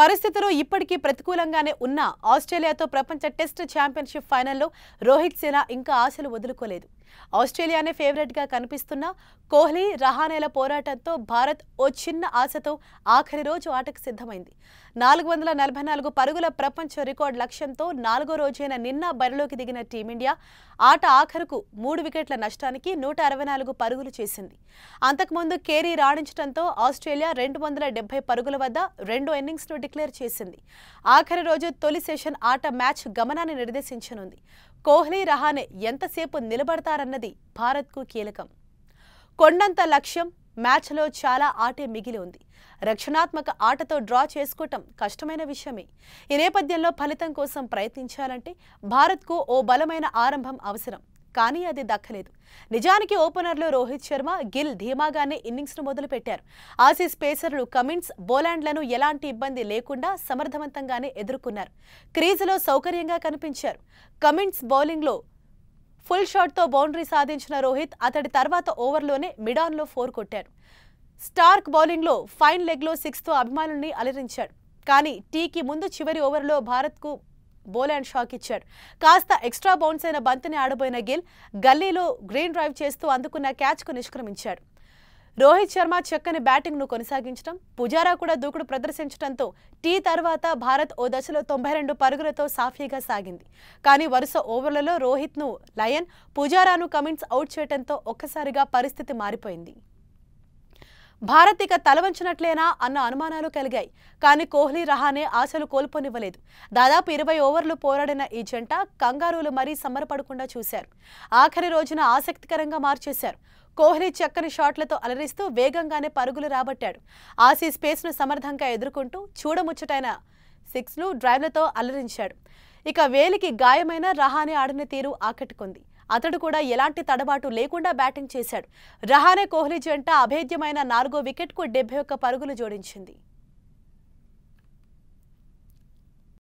పరిస్థితులు ఇప్పటికీ ప్రతికూలంగానే ఉన్న ఆస్ట్రేలియాతో ప్రపంచ టెస్ట్ ఛాంపియన్షిప్ ఫైనల్లో రోహిత్ సేన ఇంకా ఆశలు వదులుకోలేదు ఆస్ట్రేలియానే ఫేవరెట్గా కనిపిస్తున్న కోహ్లీ రహానేల పోరాటంతో భారత్ ఓ చిన్న ఆశతో ఆఖరి రోజు ఆటకు సిద్ధమైంది నాలుగు వందల నలభై నాలుగు పరుగుల ప్రపంచ రికార్డు లక్ష్యంతో నాలుగో రోజైన నిన్న బరిలోకి దిగిన టీమిండియా ఆట ఆఖరుకు మూడు వికెట్ల నష్టానికి నూట అరవై నాలుగు పరుగులు చేసింది అంతకుముందు కేరీ రాణించడంతో ఆస్ట్రేలియా రెండు వందల పరుగుల వద్ద రెండో ఇన్నింగ్స్ను డిక్లేర్ చేసింది ఆఖరి రోజు తొలి సెషన్ ఆట మ్యాచ్ గమనాన్ని నిర్దేశించనుంది కోహ్లీ రహానే ఎంతసేపు నిలబడతారన్నది భారత్కు కీలకం కొండంత లక్ష్యం మ్యాచ్లో చాలా ఆటే మిగిలి ఉంది రక్షణాత్మక ఆటతో డ్రా చేసుకోవటం కష్టమైన విషయమే ఈ నేపథ్యంలో ఫలితం కోసం ప్రయత్నించాలంటే భారత్కు ఓ బలమైన ఆరంభం అవసరం కానీ అది దక్కలేదు నిజానికి ఓపెనర్లు రోహిత్ శర్మ గిల్ ధీమాగానే ఇన్నింగ్స్ను మొదలుపెట్టారు ఆసీస్ పేసర్లు కమిన్స్ బోలాండ్లను ఎలాంటి ఇబ్బంది లేకుండా సమర్థవంతంగానే ఎదుర్కొన్నారు క్రీజులో సౌకర్యంగా కనిపించారు కమిన్స్ బౌలింగ్లో ఫుల్ షాట్తో బౌండరీ సాధించిన రోహిత్ అతడి తర్వాత ఓవర్లోనే మిడాన్లో ఫోర్ కొట్టారు స్టార్క్ బౌలింగ్లో ఫైన్ లెగ్లో సిక్స్తో అభిమానుల్ని అలరించాడు కానీ టీకి ముందు చివరి ఓవర్లో భారత్కు బోలాండ్ షాక్ ఇచ్చాడు కాస్త ఎక్స్ట్రా బౌన్స్ అయిన బంతిని ఆడబోయిన గిల్ గల్లీలో గ్రీన్ డ్రైవ్ చేస్తూ అందుకున్న క్యాచ్కు నిష్క్రమించాడు రోహిత్ శర్మ చక్కని బ్యాటింగ్ను కొనసాగించడం పుజారా కూడా దూకుడు ప్రదర్శించడంతో టీ తర్వాత భారత్ ఓ దశలో తొంభై రెండు పరుగులతో సాఫీగా సాగింది కానీ వరుస ఓవర్లలో రోహిత్ను లయన్ పుజారాను కమిన్స్ అవుట్ చేయడంతో ఒక్కసారిగా పరిస్థితి మారిపోయింది భారత్ ఇక తలవంచినట్లేనా అన్న అనుమానాలు కలిగాయి కానీ కోహ్లీ రహానే ఆశలు కోల్పోనివ్వలేదు దాదాపు ఇరవై ఓవర్లు పోరాడిన ఈ జంట కంగారులు మరీ సమరపడకుండా చూశారు ఆఖరి రోజున ఆసక్తికరంగా మార్చేశారు కోహ్లీ చక్కని షాట్లతో అలరిస్తూ వేగంగానే పరుగులు రాబట్టాడు ఆసీ స్పేస్ను సమర్థంగా ఎదుర్కొంటూ చూడముచ్చటైన సిక్స్లు డ్రైవ్లతో అలరించాడు ఇక వేలికి గాయమైన రహానే ఆడిన తీరు ఆకట్టుకుంది అతడు కూడా ఎలాంటి తడబాటు లేకుండా బ్యాటింగ్ చేశాడు రహానే కోహ్లీ జంట అభేద్యమైన నాలుగో వికెట్కు డెబ్బై పరుగులు జోడించింది